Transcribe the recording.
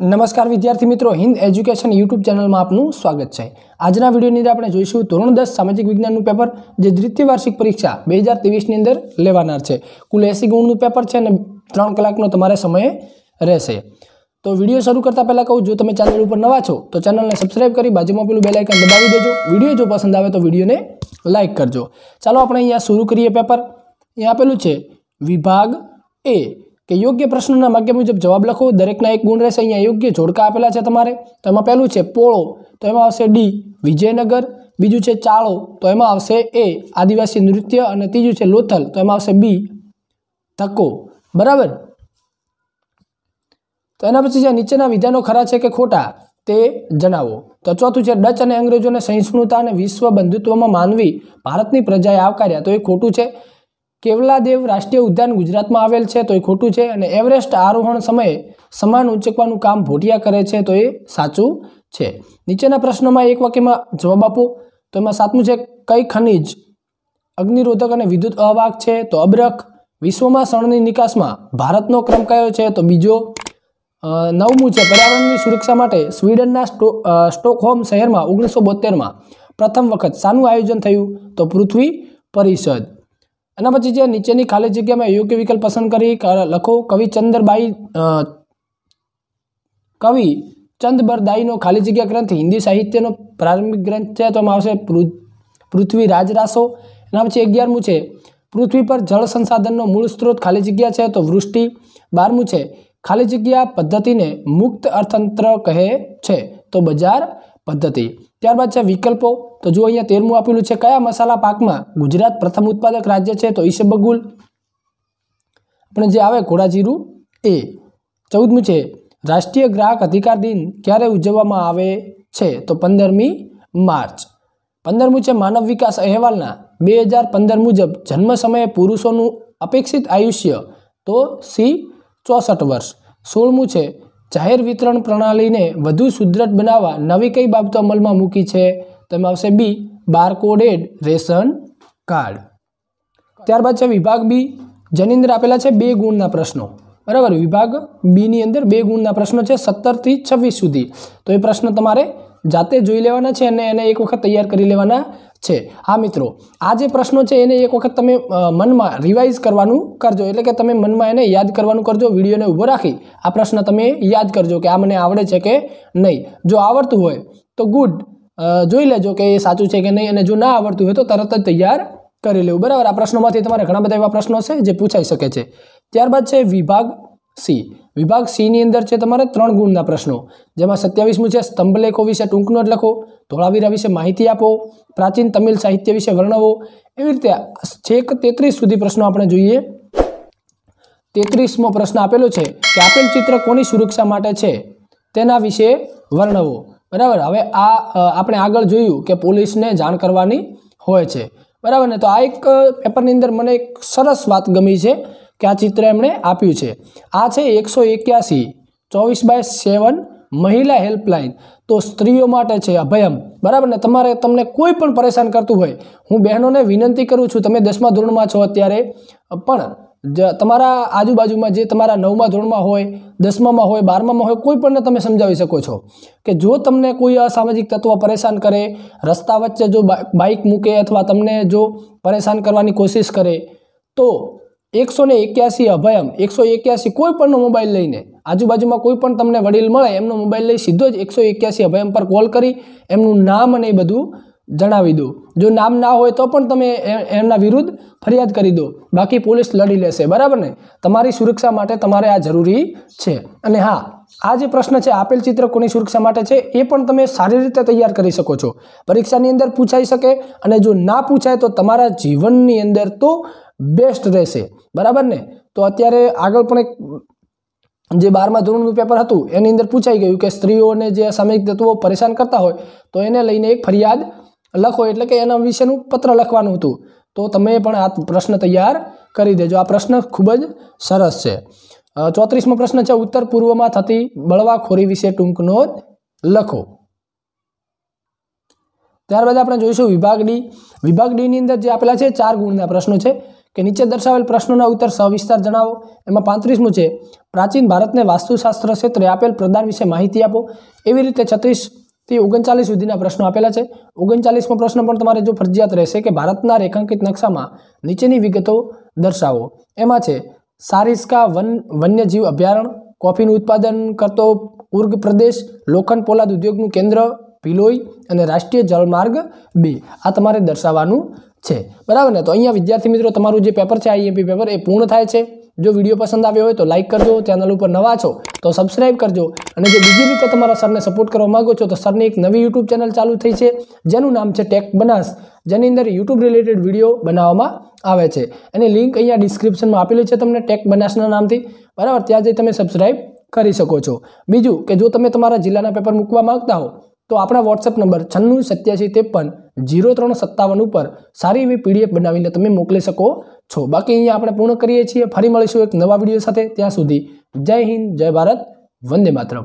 નમસ્કાર વિદ્યાર્થી મિત્રો હિન્દ એજ્યુકેશન યુટ્યુબ ચેનલમાં આપનું સ્વાગત છે આજના વિડીયોની અંદર આપણે જોઈશું ધોરણ દસ સામાજિક વિજ્ઞાનનું પેપર જે દ્વિતીય વાર્ષિક પરીક્ષા બે હજાર ત્રેવીસની અંદર લેવાનાર છે કુલ એસી ગુણનું પેપર છે અને ત્રણ કલાકનો તમારે સમય રહેશે તો વિડીયો શરૂ કરતાં પહેલાં કહું જો તમે ચેનલ ઉપર નવા છો તો ચેનલને સબસ્ક્રાઈબ કરી બાજુમાં પેલું બેલાઇકન દબાવી દેજો વિડીયો જો પસંદ આવે તો વિડીયોને લાઇક કરજો ચાલો આપણે અહીંયા શરૂ કરીએ પેપર અહીં આપેલું છે વિભાગ એ કે યોગ્ય પ્રશ્નના માગ્ય મુજબ જવાબ લખો દરેકના એક ગુણ રહેશે અહીંયા યોગ્ય જોડકા આપેલા છે તમારે તો એમાં પહેલું છે પોળો તો એમાં આવશે ડી વિજયનગર બીજું છે ચાળો તો એમાં આવશે એ આદિવાસી નૃત્ય અને ત્રીજું છે લોથલ તો એમાં આવશે બી ધક્કો બરાબર તો એના પછી જે નીચેના વિધાનો ખરા છે કે ખોટા તે જણાવો તો ચોથું છે ડચ અને અંગ્રેજોને સહિષ્ણુતા અને વિશ્વ બંધુત્વમાં માનવી ભારતની પ્રજાએ આવકાર્યા તો એ ખોટું છે કેવલાદેવ રાષ્ટ્રીય ઉદ્યાન ગુજરાતમાં આવેલ છે તો એ ખોટું છે અને એવરેસ્ટ આરોહણ સમયે સમાન ઉંચકવાનું કામ ભોટિયા કરે છે તો એ સાચું છે નીચેના પ્રશ્નોમાં એક વાક્યમાં જવાબ આપો તો એમાં સાતમું છે કઈ ખનિજ અગ્નિરોધક અને વિદ્યુત અવાહક છે તો અબરખ વિશ્વમાં શણની નિકાસમાં ભારતનો ક્રમ કયો છે તો બીજો નવમું છે પર્યાવરણની સુરક્ષા માટે સ્વીડનના સ્ટોકહોમ શહેરમાં ઓગણીસો બોતેરમાં પ્રથમ વખત શાનું આયોજન થયું તો પૃથ્વી પરિષદ એના પછી જે નીચેની ખાલી જગ્યામાં યોગ્ય વિકલ્પ પસંદ કરી લખો કવિ ચંદ્રબાઈ કવિ ચંદબરદાઈનો ખાલી જગ્યા ગ્રંથ હિન્દી સાહિત્યનો પ્રારંભિક ગ્રંથ છે તો એમાં આવશે પૃથ્વી રાજરાસો એના પછી અગિયારમું છે પૃથ્વી પર જળ સંસાધનનો મૂળ સ્ત્રોત ખાલી જગ્યા છે તો વૃષ્ટિ બારમું છે ખાલી જગ્યા પદ્ધતિને મુક્ત અર્થતંત્ર કહે છે તો બજાર પદ્ધતિ ત્યારબાદ છે વિકલ્પો તો જો અહીંયા તેરમું આપેલું છે કયા મસાલા પાકમાં ગુજરાત પ્રથમ ઉત્પાદક રાજ્ય છે તો ઈસબગુલ આપણે જે આવે ઘોડાજીરું એ ચૌદમું છે રાષ્ટ્રીય ગ્રાહક અધિકાર દિન ક્યારે ઉજવવામાં આવે છે તો પંદરમી માર્ચ પંદરમું છે માનવ વિકાસ અહેવાલના બે હજાર પંદર મુજબ જન્મ સમયે પુરુષોનું અપેક્ષિત આયુષ્ય તો સી ચોસઠ વર્ષ સોળમું છે જાહેર વિતરણ પ્રણાલીને વધુ સુદ્રઢ બનાવવા નવી કઈ બાબતો અમલમાં મૂકી છે તેમાં આવશે બી બારકોડેડ રેશન કાર્ડ ત્યારબાદ છે વિભાગ બી જેની અંદર આપેલા છે બે ગુણના પ્રશ્નો બરાબર વિભાગ બીની અંદર બે ગુણના પ્રશ્નો છે સત્તરથી છવ્વીસ સુધી તો એ પ્રશ્ન તમારે જાતે જોઈ લેવાના છે અને એને એક વખત તૈયાર કરી લેવાના છે હા મિત્રો આ જે પ્રશ્નો છે એને એક વખત તમે મનમાં રિવાઇઝ કરવાનું કરજો એટલે કે તમે મનમાં એને યાદ કરવાનું કરજો વિડીયોને ઊભો રાખી આ પ્રશ્ન તમે યાદ કરજો કે આ મને આવડે છે કે નહીં જો આવડતું હોય તો ગુડ જોઈ લેજો કે એ સાચું છે કે નહીં અને જો ના આવડતું હોય તો તરત જ તૈયાર કરી લેવું બરાબર આ પ્રશ્નોમાંથી તમારે ઘણા બધા એવા પ્રશ્નો છે જે પૂછાઈ શકે છે ત્યારબાદ છે વિભાગ સી વિભાગ સીની અંદર છે તમારે ત્રણ ગુણના પ્રશ્નો જેમાં સત્યાવીસમું છે સ્તંભલેખો વિશે ટૂંક નોટ લખો ધોળાવીરા વિશે માહિતી આપો પ્રાચીન તમિલ સાહિત્ય વિશે વર્ણવો એવી રીતે છેક તેત્રીસ સુધી પ્રશ્નો આપણે જોઈએ તેત્રીસમો પ્રશ્ન આપેલો છે કે આપેલ ચિત્ર કોની સુરક્ષા માટે છે તેના વિશે વર્ણવો બરાબર હવે આ આપણે આગળ જોયું કે પોલીસને જાણ કરવાની હોય છે બરાબર ને તો આ એક પેપરની અંદર મને એક સરસ વાત ગમી છે કે આ ચિત્ર એમણે આપ્યું છે આ છે એકસો એક્યાસી ચોવીસ બાય સેવન મહિલા હેલ્પલાઇન તો સ્ત્રીઓ માટે છે અભયમ બરાબર ને તમારે તમને કોઈ પણ પરેશાન કરતું હોય હું બહેનોને વિનંતી કરું છું તમે દસમા ધોરણમાં છો અત્યારે પણ તમારા આજુબાજુમાં જે તમારા નવમા ધોરણમાં હોય દસમામાં હોય બારમામાં હોય કોઈ પણને તમે સમજાવી શકો છો કે જો તમને કોઈ અસામાજિક તત્વ પરેશાન કરે રસ્તા વચ્ચે જો બાઇક મૂકે અથવા તમને જો પરેશાન કરવાની કોશિશ કરે તો એકસો ને એક્યાસી અભયમ એકસો એક્યાસી કોઈ પણનો મોબાઈલ લઈને આજુબાજુમાં કોઈ પણ તમને વડીલ મળે એમનો મોબાઈલ લઈ સીધો જ એકસો એક્યાસી અભયમ પર કોલ કરી એમનું નામ અને એ બધું જણાવી દો જો નામ ના હોય તો પણ તમે એમના વિરુદ્ધ ફરિયાદ કરી દો બાકી પોલીસ લડી લેશે બરાબર ને તમારી સુરક્ષા માટે તમારે આ જરૂરી છે અને હા આ જે પ્રશ્ન છે આપેલ ચિત્ર કોની સુરક્ષા માટે છે એ પણ તમે સારી રીતે તૈયાર કરી શકો છો પરીક્ષાની અંદર પૂછાઈ શકે અને જો ના પૂછાય તો તમારા જીવનની અંદર તો બેસ્ટ રહેશે બરાબર ને તો અત્યારે આગળ પણ એક જે બારમા ધોરણનું પેપર હતું એની અંદર પૂછાઈ ગયું કે સ્ત્રીઓને જે અસામાયિક તત્વો પરેશાન કરતા હોય તો એને લઈને એક ફરિયાદ લખો એટલે કે એના વિશેનું પત્ર લખવાનું હતું તો તમે પણ આ પ્રશ્ન તૈયાર કરી દેજો આ પ્રશ્ન ખૂબ જ સરસ છે ચોત્રીસમો પ્રશ્ન છે ઉત્તર પૂર્વમાં થતી બળવાખોરી વિશે ટૂંકનો લખો ત્યારબાદ આપણે જોઈશું વિભાગ ડી વિભાગ ડીની અંદર જે આપેલા છે ચાર ગુણના પ્રશ્નો છે કે નીચે દર્શાવેલ પ્રશ્નોના ઉત્તર સવિસ્તાર જણાવો એમાં પાંત્રીસમું છે પ્રાચીન ભારતને વાસ્તુશાસ્ત્ર ક્ષેત્રે આપેલ પ્રદાન વિશે માહિતી આપો એવી રીતે છત્રીસથી ઓગણચાલીસ સુધીના પ્રશ્નો આપેલા છે ઓગણચાલીસમો પ્રશ્ન પણ તમારે જો ફરજિયાત રહેશે કે ભારતના રેખાંકિત નકશામાં નીચેની વિગતો દર્શાવો એમાં છે સારિસ્કા વન વન્યજીવ અભયારણ્ય કોફીનું ઉત્પાદન કરતો ઉર્ગ પ્રદેશ લોખંડ પોલાદ ઉદ્યોગનું કેન્દ્ર પિલોઈ અને રાષ્ટ્રીય જળમાર્ગ બે આ તમારે દર્શાવવાનું છે બરાબર ને તો અહીંયા વિદ્યાર્થી મિત્રો તમારું જે પેપર છે આઈએમપી પેપર એ પૂર્ણ થાય છે જો વિડીયો પસંદ આવ્યો હોય તો લાઇક કરજો ચેનલ ઉપર નવા છો તો સબસ્ક્રાઇબ કરજો અને જો બીજી રીતે તમારા સરને સપોર્ટ કરવા માગો છો તો સરની એક નવી યુટ્યુબ ચેનલ ચાલુ થઈ છે જેનું નામ છે ટેક બનાસ જેની અંદર યુટ્યુબ રિલેટેડ વિડીયો બનાવવામાં આવે છે એની લિંક અહીંયા ડિસ્ક્રિપ્શનમાં આપેલી છે તમને ટેક બનાસના નામથી બરાબર ત્યાં જઈ તમે સબસ્ક્રાઇબ કરી શકો છો બીજું કે જો તમે તમારા જિલ્લાના પેપર મૂકવા માગતા હો તો આપણા વોટ્સએપ નંબર છન્નું સત્યાસી ત્રેપન જીરો ત્રણ સત્તાવન ઉપર સારી એવી પીડીએફ બનાવીને તમે મોકલી શકો છો બાકી અહીંયા આપણે પૂર્ણ કરીએ છીએ ફરી મળીશું એક નવા વિડીયો સાથે ત્યાં સુધી જય હિન્દ જય ભારત વંદે માતરમ